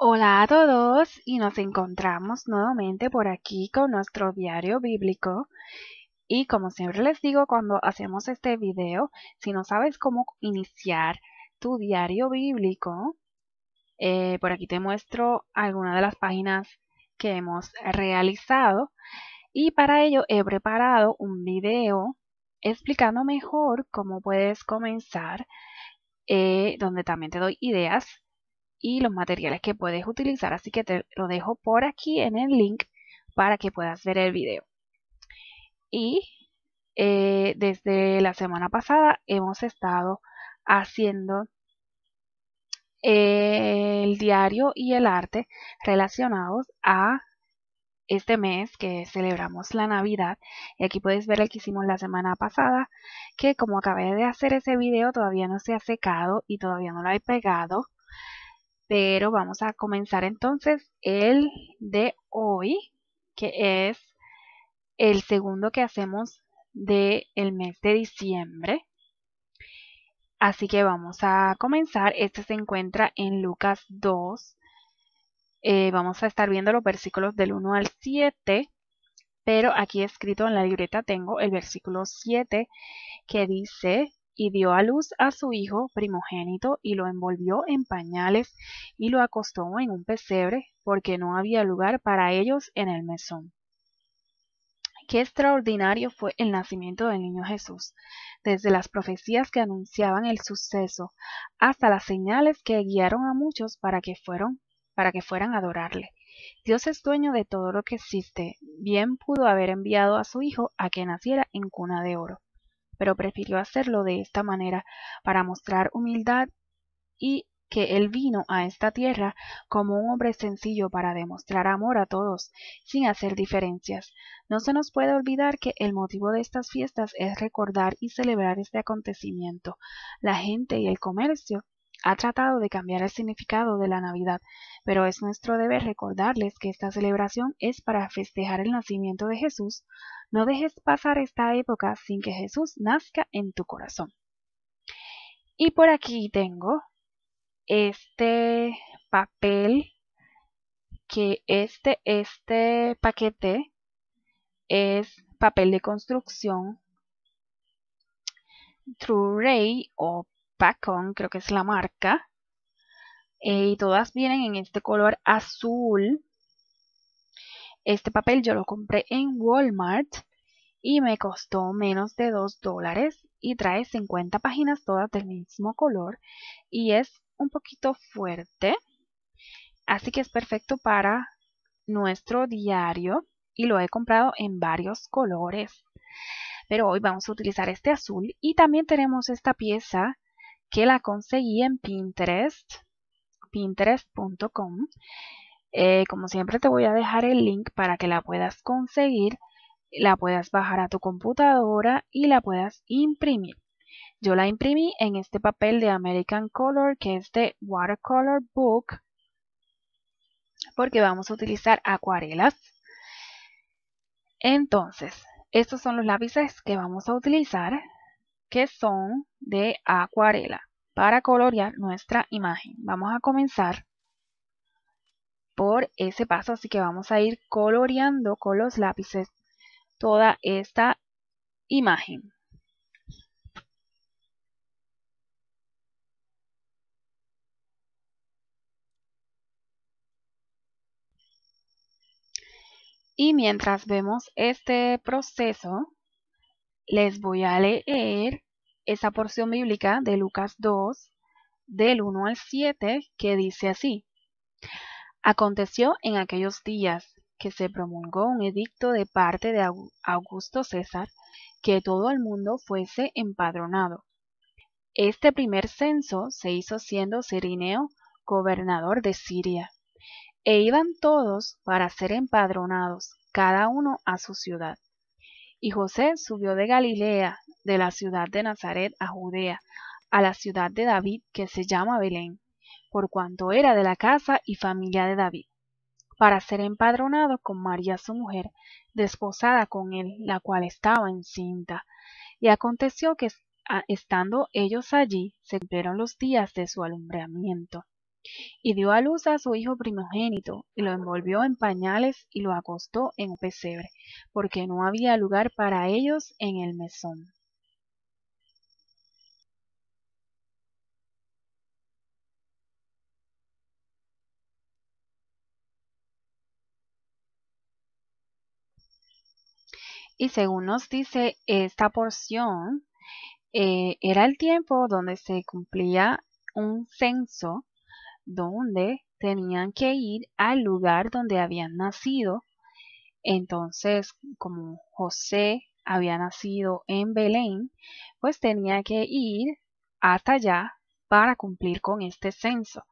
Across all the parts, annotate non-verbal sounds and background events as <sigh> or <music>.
Hola a todos y nos encontramos nuevamente por aquí con nuestro diario bíblico y como siempre les digo cuando hacemos este video, si no sabes cómo iniciar tu diario bíblico, eh, por aquí te muestro algunas de las páginas que hemos realizado y para ello he preparado un video explicando mejor cómo puedes comenzar, eh, donde también te doy ideas y los materiales que puedes utilizar. Así que te lo dejo por aquí en el link para que puedas ver el video. Y eh, desde la semana pasada hemos estado haciendo eh, el diario y el arte relacionados a este mes que celebramos la Navidad. Y aquí puedes ver el que hicimos la semana pasada, que como acabé de hacer ese video todavía no se ha secado y todavía no lo he pegado pero vamos a comenzar entonces el de hoy, que es el segundo que hacemos del mes de diciembre. Así que vamos a comenzar. Este se encuentra en Lucas 2. Eh, vamos a estar viendo los versículos del 1 al 7, pero aquí escrito en la libreta tengo el versículo 7 que dice, y dio a luz a su hijo primogénito y lo envolvió en pañales y lo acostó en un pesebre porque no había lugar para ellos en el mesón. Qué extraordinario fue el nacimiento del niño Jesús, desde las profecías que anunciaban el suceso hasta las señales que guiaron a muchos para que fueron para que fueran a adorarle. Dios es dueño de todo lo que existe. Bien pudo haber enviado a su hijo a que naciera en cuna de oro pero prefirió hacerlo de esta manera para mostrar humildad y que él vino a esta tierra como un hombre sencillo para demostrar amor a todos, sin hacer diferencias. No se nos puede olvidar que el motivo de estas fiestas es recordar y celebrar este acontecimiento. La gente y el comercio ha tratado de cambiar el significado de la Navidad, pero es nuestro deber recordarles que esta celebración es para festejar el nacimiento de Jesús. No dejes pasar esta época sin que Jesús nazca en tu corazón. Y por aquí tengo este papel que este, este paquete es papel de construcción True Ray o Pacon, creo que es la marca. Eh, y todas vienen en este color azul. Este papel yo lo compré en Walmart y me costó menos de 2 dólares y trae 50 páginas todas del mismo color y es un poquito fuerte. Así que es perfecto para nuestro diario y lo he comprado en varios colores. Pero hoy vamos a utilizar este azul y también tenemos esta pieza que la conseguí en Pinterest, pinterest.com. Eh, como siempre te voy a dejar el link para que la puedas conseguir, la puedas bajar a tu computadora y la puedas imprimir. Yo la imprimí en este papel de American Color que es de Watercolor Book porque vamos a utilizar acuarelas. Entonces, estos son los lápices que vamos a utilizar que son de acuarela para colorear nuestra imagen. Vamos a comenzar por ese paso, así que vamos a ir coloreando con los lápices toda esta imagen. Y mientras vemos este proceso, les voy a leer esa porción bíblica de Lucas 2, del 1 al 7, que dice así. Aconteció en aquellos días que se promulgó un edicto de parte de Augusto César que todo el mundo fuese empadronado. Este primer censo se hizo siendo Cirineo gobernador de Siria, e iban todos para ser empadronados, cada uno a su ciudad. Y José subió de Galilea, de la ciudad de Nazaret a Judea, a la ciudad de David que se llama Belén, por cuanto era de la casa y familia de David, para ser empadronado con María su mujer, desposada con él, la cual estaba encinta. Y aconteció que estando ellos allí, se cumplieron los días de su alumbramiento. Y dio a luz a su hijo primogénito, y lo envolvió en pañales y lo acostó en un pesebre, porque no había lugar para ellos en el mesón. Y según nos dice esta porción, eh, era el tiempo donde se cumplía un censo donde tenían que ir al lugar donde habían nacido. Entonces, como José había nacido en Belén, pues tenía que ir hasta allá para cumplir con este censo.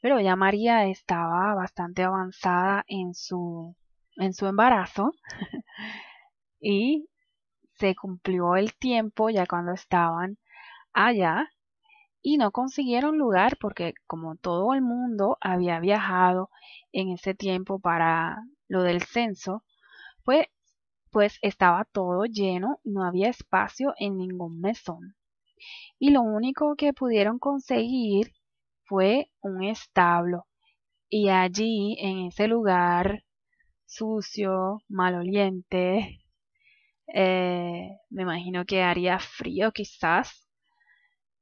Pero ya María estaba bastante avanzada en su, en su embarazo <laughs> y se cumplió el tiempo ya cuando estaban allá y no consiguieron lugar porque como todo el mundo había viajado en ese tiempo para lo del censo, pues, pues estaba todo lleno, no había espacio en ningún mesón. Y lo único que pudieron conseguir fue un establo. Y allí, en ese lugar sucio, maloliente, eh, me imagino que haría frío quizás,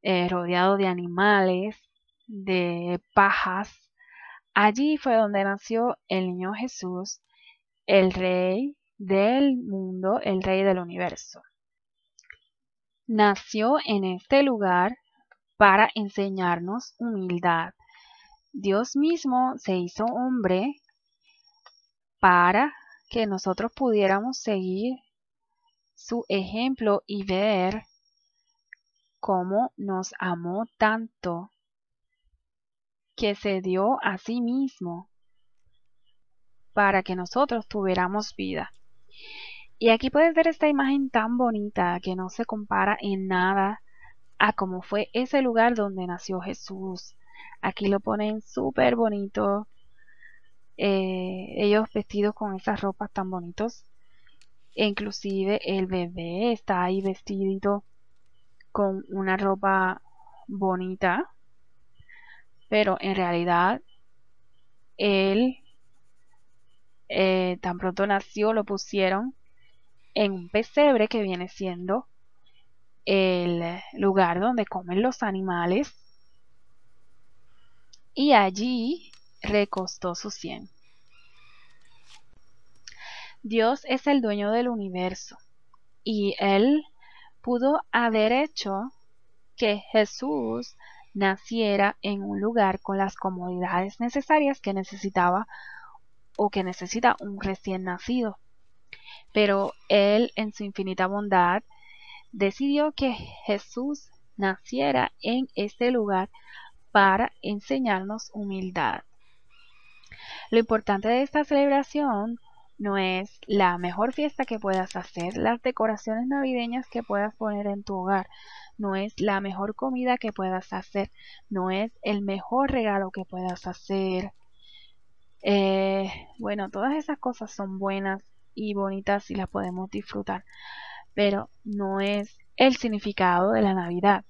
eh, rodeado de animales, de pajas. Allí fue donde nació el niño Jesús, el rey del mundo, el rey del universo. Nació en este lugar para enseñarnos humildad. Dios mismo se hizo hombre para que nosotros pudiéramos seguir su ejemplo y ver cómo nos amó tanto, que se dio a sí mismo para que nosotros tuviéramos vida. Y aquí puedes ver esta imagen tan bonita que no se compara en nada a cómo fue ese lugar donde nació Jesús. Aquí lo ponen súper bonito. Eh, ellos vestidos con esas ropas tan bonitos. E inclusive el bebé está ahí vestidito con una ropa bonita, pero en realidad él eh, tan pronto nació lo pusieron en un pesebre que viene siendo el lugar donde comen los animales y allí recostó su cien. Dios es el dueño del universo y él pudo haber hecho que Jesús naciera en un lugar con las comodidades necesarias que necesitaba o que necesita un recién nacido. Pero Él, en su infinita bondad, decidió que Jesús naciera en este lugar para enseñarnos humildad. Lo importante de esta celebración no es la mejor fiesta que puedas hacer, las decoraciones navideñas que puedas poner en tu hogar, no es la mejor comida que puedas hacer, no es el mejor regalo que puedas hacer. Eh, bueno, todas esas cosas son buenas y bonitas y las podemos disfrutar, pero no es el significado de la Navidad.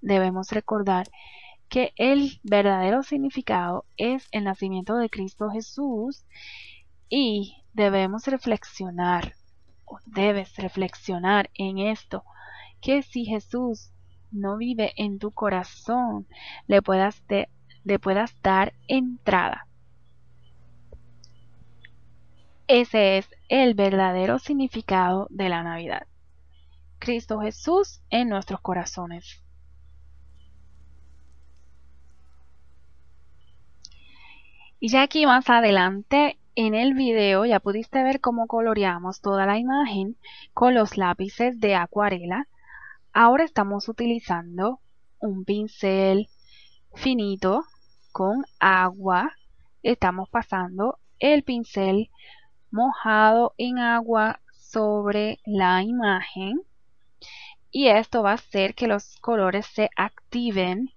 Debemos recordar que el verdadero significado es el nacimiento de Cristo Jesús y debemos reflexionar, o debes reflexionar en esto, que si Jesús no vive en tu corazón, le puedas, le puedas dar entrada. Ese es el verdadero significado de la Navidad. Cristo Jesús en nuestros corazones. Y ya aquí más adelante en el video ya pudiste ver cómo coloreamos toda la imagen con los lápices de acuarela. Ahora estamos utilizando un pincel finito con agua. Estamos pasando el pincel mojado en agua sobre la imagen y esto va a hacer que los colores se activen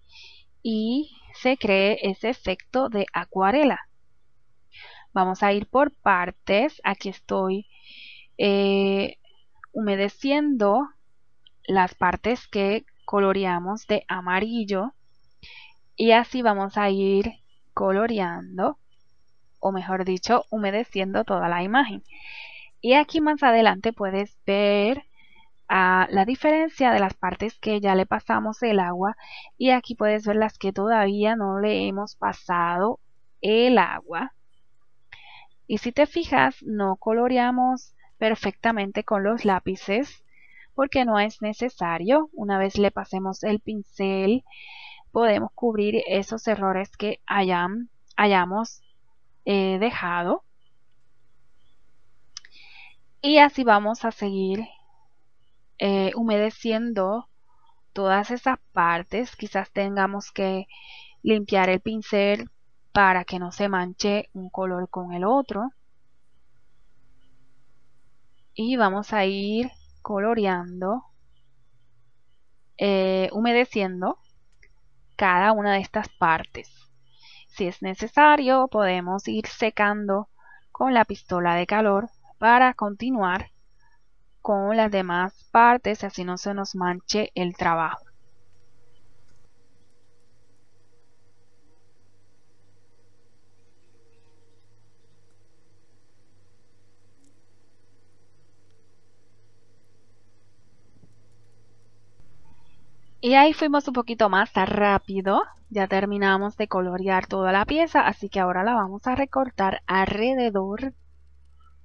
y se cree ese efecto de acuarela. Vamos a ir por partes. Aquí estoy eh, humedeciendo las partes que coloreamos de amarillo. Y así vamos a ir coloreando, o mejor dicho, humedeciendo toda la imagen. Y aquí más adelante puedes ver ah, la diferencia de las partes que ya le pasamos el agua y aquí puedes ver las que todavía no le hemos pasado el agua y si te fijas, no coloreamos perfectamente con los lápices porque no es necesario. Una vez le pasemos el pincel, podemos cubrir esos errores que hayamos eh, dejado. Y así vamos a seguir eh, humedeciendo todas esas partes. Quizás tengamos que limpiar el pincel para que no se manche un color con el otro. Y vamos a ir coloreando, eh, humedeciendo cada una de estas partes. Si es necesario, podemos ir secando con la pistola de calor para continuar con las demás partes, así no se nos manche el trabajo. Y ahí fuimos un poquito más rápido. Ya terminamos de colorear toda la pieza, así que ahora la vamos a recortar alrededor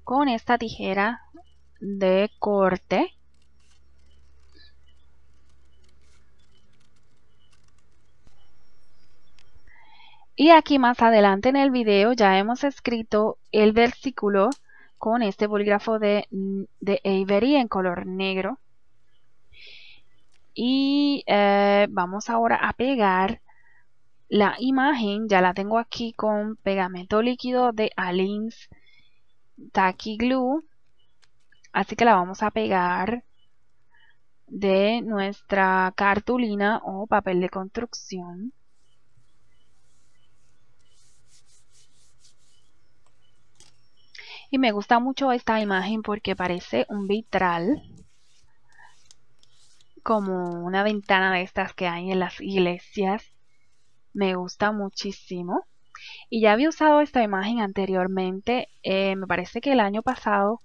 con esta tijera de corte. Y aquí más adelante en el video ya hemos escrito el versículo con este bolígrafo de, de Avery en color negro y eh, vamos ahora a pegar la imagen, ya la tengo aquí con pegamento líquido de Alins Tacky Glue, así que la vamos a pegar de nuestra cartulina o papel de construcción. Y me gusta mucho esta imagen porque parece un vitral como una ventana de estas que hay en las iglesias. Me gusta muchísimo. Y ya había usado esta imagen anteriormente, eh, me parece que el año pasado,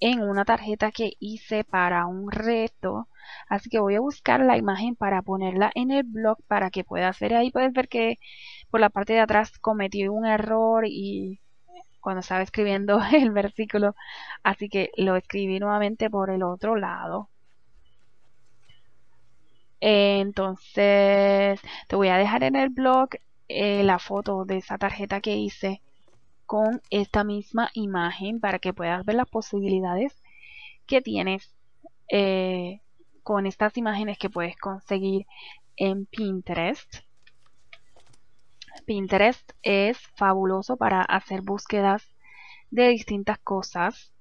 en una tarjeta que hice para un reto. Así que voy a buscar la imagen para ponerla en el blog para que pueda hacer. Ahí puedes ver que por la parte de atrás cometí un error y cuando estaba escribiendo <laughs> el versículo. Así que lo escribí nuevamente por el otro lado. Eh, entonces, te voy a dejar en el blog eh, la foto de esa tarjeta que hice con esta misma imagen para que puedas ver las posibilidades que tienes eh, con estas imágenes que puedes conseguir en Pinterest. Pinterest es fabuloso para hacer búsquedas de distintas cosas.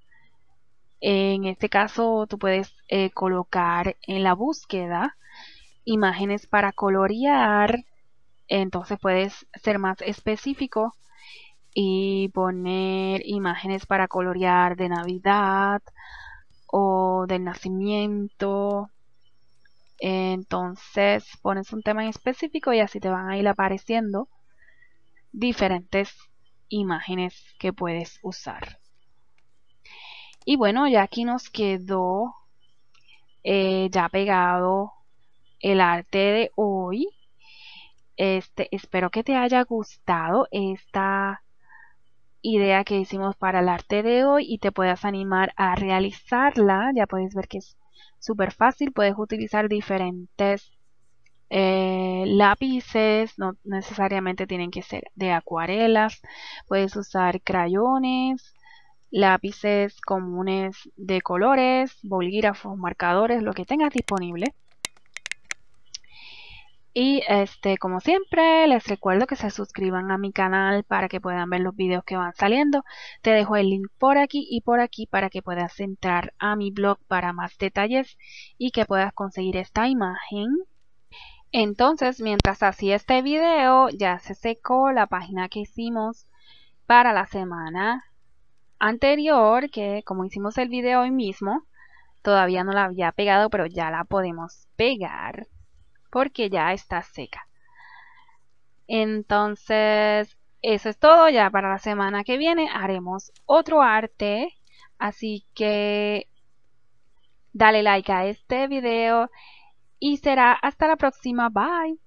En este caso, tú puedes eh, colocar en la búsqueda imágenes para colorear. Entonces puedes ser más específico y poner imágenes para colorear de Navidad o del nacimiento. Entonces pones un tema específico y así te van a ir apareciendo diferentes imágenes que puedes usar. Y bueno, ya aquí nos quedó eh, ya pegado el arte de hoy. Este, espero que te haya gustado esta idea que hicimos para el arte de hoy y te puedas animar a realizarla. Ya puedes ver que es súper fácil, puedes utilizar diferentes eh, lápices, no necesariamente tienen que ser de acuarelas, puedes usar crayones, lápices comunes de colores, bolígrafos, marcadores, lo que tengas disponible. Y este, como siempre, les recuerdo que se suscriban a mi canal para que puedan ver los videos que van saliendo. Te dejo el link por aquí y por aquí para que puedas entrar a mi blog para más detalles y que puedas conseguir esta imagen. Entonces, mientras hacía este video, ya se secó la página que hicimos para la semana anterior, que como hicimos el video hoy mismo, todavía no la había pegado, pero ya la podemos pegar porque ya está seca. Entonces, eso es todo. Ya para la semana que viene haremos otro arte. Así que dale like a este video y será hasta la próxima. Bye.